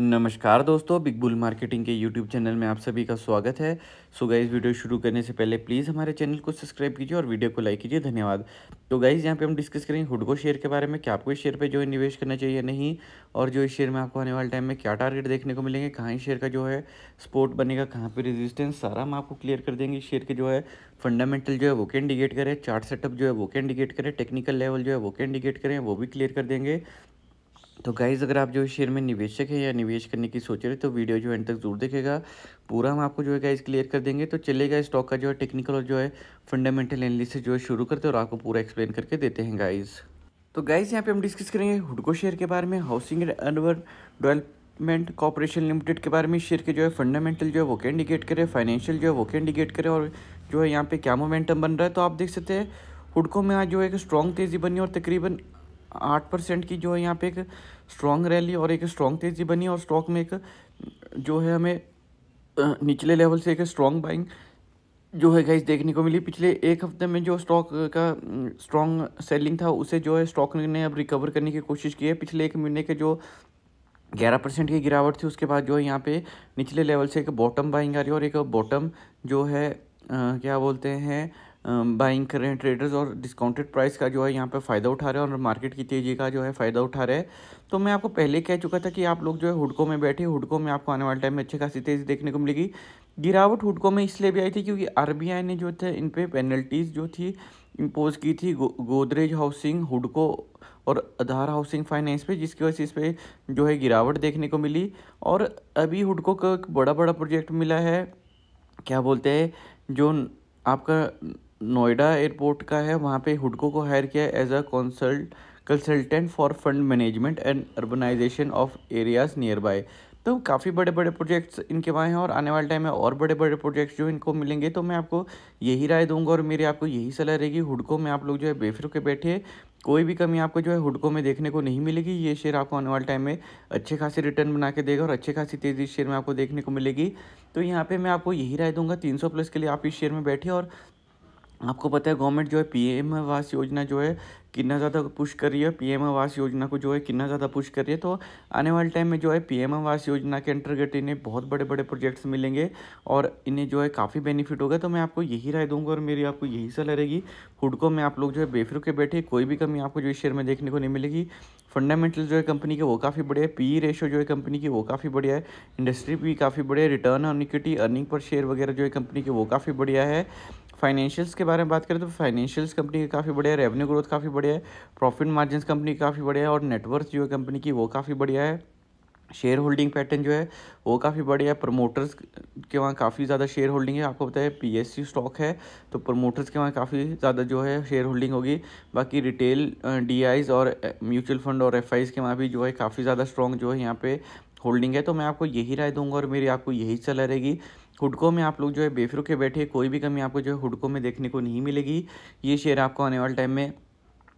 नमस्कार दोस्तों Big Bull marketing के यूट्यूब चैनल में आप सभी का स्वागत है सो गाइज वीडियो शुरू करने से पहले प्लीज़ हमारे चैनल को सब्सक्राइब कीजिए और वीडियो को लाइक कीजिए धन्यवाद तो गाइज यहाँ पे हम डिस्कस करेंगे हुडको शेयर के बारे में क्या आपको इस शेयर पे जो है निवेश करना चाहिए नहीं और जो इस शेयर में आपको आने वाले टाइम में क्या टारगेट देखने को मिलेंगे कहाँ इस शेयर का जो है स्पोर्ट बनेगा कहाँ पर रेजिस्टेंस सारा हम आपको क्लियर कर देंगे इस शेयर के जो है फंडामेंटल जो है वो कैन इंडिकेट करें चार्ट सेटअप जो है वो कैन इंडिकेट करें टेक्निकल लेवल जो है वो कैन इंडिकेट करें वो भी क्लियर कर देंगे तो गाइज़ अगर आप जो शेयर में निवेशक है या निवेश करने की सोच रहे तो वीडियो जो एंड तक जरूर देखेगा पूरा हम आपको जो है गाइज़ क्लियर कर देंगे तो चलेगा स्टॉक का जो है टेक्निकल और जो है फंडामेंटल एनालिसिस जो है शुरू करते हैं और आपको पूरा एक्सप्लेन करके देते हैं गाइज़ तो गाइज़ यहाँ पे हम डिस्कस करेंगे हुडको शेयर के बारे में housing and urban development corporation limited के बारे में शेयर के जो है फंडामेंटल जो है वो क्या इंडिकेट करें फाइनेंशियल जो है वो क्या इंडिकेट करें और जो है यहाँ पे क्या मोमेंटम बन रहा है तो आप देख सकते हैं हुडको में आज जो है एक स्ट्रॉन्ग तेज़ी बनी और तकरीबन आठ परसेंट की जो है यहाँ पे एक स्ट्रॉन्ग रैली और एक स्ट्रॉन्ग तेज़ी बनी और स्टॉक में एक जो है हमें निचले लेवल से एक स्ट्रॉन्ग बाइंग जो है गाइस देखने को मिली पिछले एक हफ्ते में जो स्टॉक का स्ट्रॉन्ग सेलिंग था उसे जो है स्टॉक ने अब रिकवर करने की कोशिश की है पिछले एक महीने के जो ग्यारह परसेंट की गिरावट थी उसके बाद जो है यहाँ पे निचले लेवल से एक बॉटम बाइंग आ रही है और एक बॉटम जो है आ, क्या बोलते हैं बाइंग कर रहे हैं ट्रेडर्स और डिस्काउंटेड प्राइस का जो है यहाँ पे फ़ायदा उठा रहे हैं और मार्केट की तेज़ी का जो है फ़ायदा उठा रहे हैं तो मैं आपको पहले कह चुका था कि आप लोग जो है हुडको में बैठे हुडको में आपको आने वाले टाइम में अच्छी खासी तेज़ी देखने को मिलेगी गिरावट हुडको में इसलिए भी आई थी क्योंकि आर ने जो थे इन पर पेनल्टीज़ जो थी इम्पोज की थी गो, गोदरेज हाउसिंग हुडको और आधार हाउसिंग फाइनेंस पे जिसकी वजह से इस पर जो है गिरावट देखने को मिली और अभी हुडको का एक बड़ा बड़ा प्रोजेक्ट मिला है क्या बोलते हैं जो आपका नोएडा एयरपोर्ट का है वहाँ पे हुडको को हायर किया है as a consult consultant for fund management and urbanisation of areas nearby तो काफ़ी बड़े बड़े प्रोजेक्ट्स इनके वहाँ हैं और आने वाले टाइम में और बड़े बड़े प्रोजेक्ट्स जो इनको मिलेंगे तो मैं आपको यही राय दूंगा और मेरी आपको यही सलाह रहेगी हुडको में आप लोग जो है बेफिर के बैठे कोई भी कमी आपको जो है हुडको में देखने को नहीं मिलेगी ये शेयर आपको आने वाले टाइम में अच्छे खासे रिटर्न बना के देगा और अच्छे खासी तेज़ी शेयर में आपको देखने को मिलेगी तो यहाँ पर मैं आपको यही राय दूंगा तीन प्लस के लिए आप इस शेयर में बैठे और आपको पता है गवर्नमेंट जो है पीएम आवास योजना जो है कितना ज़्यादा पुश कर रही है पीएम आवास योजना को जो है कितना ज़्यादा पुश कर रही है तो आने वाले टाइम में जो है पीएम आवास योजना के अंतर्गत इन्हें बहुत बड़े बड़े प्रोजेक्ट्स मिलेंगे और इन्हें जो है काफ़ी बेनिफिट होगा तो मैं आपको यही राय दूंगा और मेरी आपको यही सलाह रहेगी हुडको में आप लोग जो है बेफिर के बैठे कोई भी कमी आपको जो इस शेयर में देखने को नहीं मिलेगी फंडामेंटल जो है कंपनी के वो काफ़ी बढ़िया है पी रेशो जो है कंपनी की वो काफ़ी बढ़िया है इंडस्ट्री भी काफ़ी बढ़िया है return on equity earning per share वगैरह जो है कंपनी के वो काफ़ी बढ़िया है फाइनेंशियल्स के बारे में बात करें तो फाइनेंशियल्स कंपनी की काफ़ी बढ़िया है रेवेन्यू ग्रोथ काफ़ी बढ़िया है प्रॉफिट मार्जिन कंपनी काफ़ी बढ़िया है और नेटवर्क जो है कंपनी की वो काफ़ी बढ़िया है शेयर होल्डिंग पैटर्न जो है वो काफ़ी बढ़िया है प्रमोटर्स के वहाँ काफ़ी ज़्यादा शेयर होल्डिंग है आपको पता है पीएससी स्टॉक है तो प्रमोटर्स के वहाँ काफ़ी ज़्यादा जो है शेयर होल्डिंग होगी बाकी रिटेल डीआईज और म्यूचुअल फंड और एफआईज के वहाँ भी जो है काफ़ी ज़्यादा स्ट्रॉन्ग जो है यहाँ पे होल्डिंग है तो मैं आपको यही राय दूंगा और मेरी आपको यही सलाह रहेगी हुडको में आप लोग जो है बेफरुखे बैठे कोई भी कमी आपको जो है हुडको में देखने को नहीं मिलेगी ये शेयर आपको आने वाले टाइम में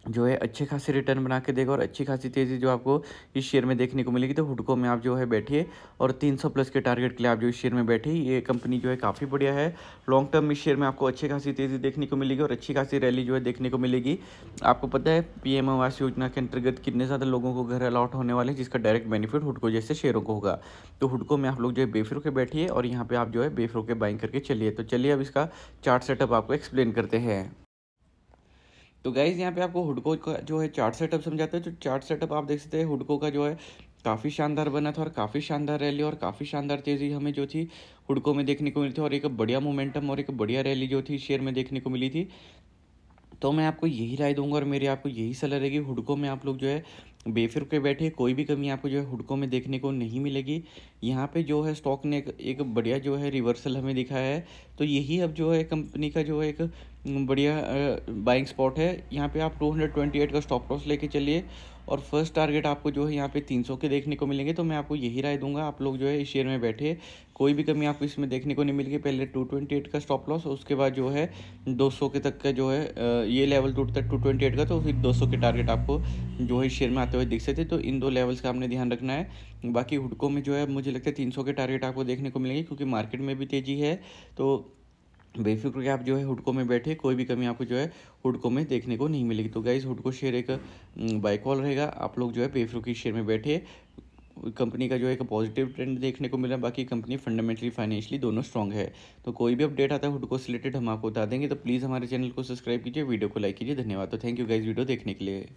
जो है अच्छे खासे रिटर्न बना के देगा और अच्छी खासी तेज़ी जो आपको इस शेयर में देखने को मिलेगी तो हुडको में आप जो है बैठिए और 300 प्लस के टारगेट के लिए आप जो इस शेयर में बैठिए ये कंपनी जो है काफ़ी बढ़िया है लॉन्ग टर्म इस शेयर में आपको अच्छी खासी तेज़ी देखने को मिलेगी और अच्छी खासी रैली जो है देखने को मिलेगी आपको पता है पी आवास योजना के अंतर्गत कितने ज़्यादा लोगों को घर अलाट होने वाले हैं जिसका डायरेक्ट बेनिफिट हुडको जैसे शेयरों को होगा तो हुडको में आप लोग जो है बेफिर के बैठिए और यहाँ पर आप जो है बेफिर के बाइंग करके चलिए तो चलिए अब इसका चार्ट सेटअप आपको एक्सप्लेन करते हैं तो गाइज़ यहाँ पे आपको हुडको का जो है चार्ट सेटअप समझाते हैं तो चार्ट सेटअप आप देख सकते हैं हुडको का जो है काफ़ी शानदार बना था और काफ़ी शानदार रैली और काफ़ी शानदार तेज़ी हमें जो थी हुडको में देखने को मिली थी और एक बढ़िया मोमेंटम और एक बढ़िया रैली जो थी शेयर में देखने को मिली थी तो मैं आपको यही राय दूंगा और मेरी आपको यही सलाह रहेगी हुडको में आप लोग जो है बेफिर के बैठे कोई भी कमी आपको जो है हुडको में देखने को नहीं मिलेगी यहाँ पे जो है स्टॉक ने एक बढ़िया जो है रिवर्सल हमें दिखाया है तो यही अब जो है कंपनी का जो है एक बढ़िया बाइंग स्पॉट है यहाँ पे आप 228 का स्टॉप लॉस लेके चलिए और फर्स्ट टारगेट आपको जो है यहाँ पे 300 के देखने को मिलेंगे तो मैं आपको यही राय दूंगा आप लोग जो है इस शेयर में बैठे कोई भी कमी आपको इसमें देखने को नहीं मिलेगी पहले 228 का स्टॉप लॉस उसके बाद जो है 200 के तक का जो है ये लेवल टूटता है टू का तो फिर दो के टारगेट आपको जो है शेयर में आते हुए दिख सकते तो इन दो लेवल्स का आपने ध्यान रखना है बाकी हुडको में जो है मुझे लगता है तीन के टारगेट आपको देखने को मिलेंगे क्योंकि मार्केट में भी तेज़ी है तो बेफिक्र के आप जो है हुडको में बैठे कोई भी कमी आपको जो है हुडको में देखने को नहीं मिलेगी तो गाइज हुडको शेयर एक बाइकॉल रहेगा आप लोग जो है बेफिक्र शेयर में बैठे कंपनी का जो एक पॉजिटिव ट्रेंड देखने को मिला बाकी कंपनी फंडामेंटली फाइनेंशियली दोनों स्ट्रॉन्ग है तो कोई भी अपडेट आता है हुडको से रिलेटेड हम आपको बता देंगे तो प्लीज़ हमारे चैनल को सब्सक्राइब कीजिए वीडियो को लाइक कीजिए धन्यवाद तो थैंक यू गाइज वीडियो देखने के लिए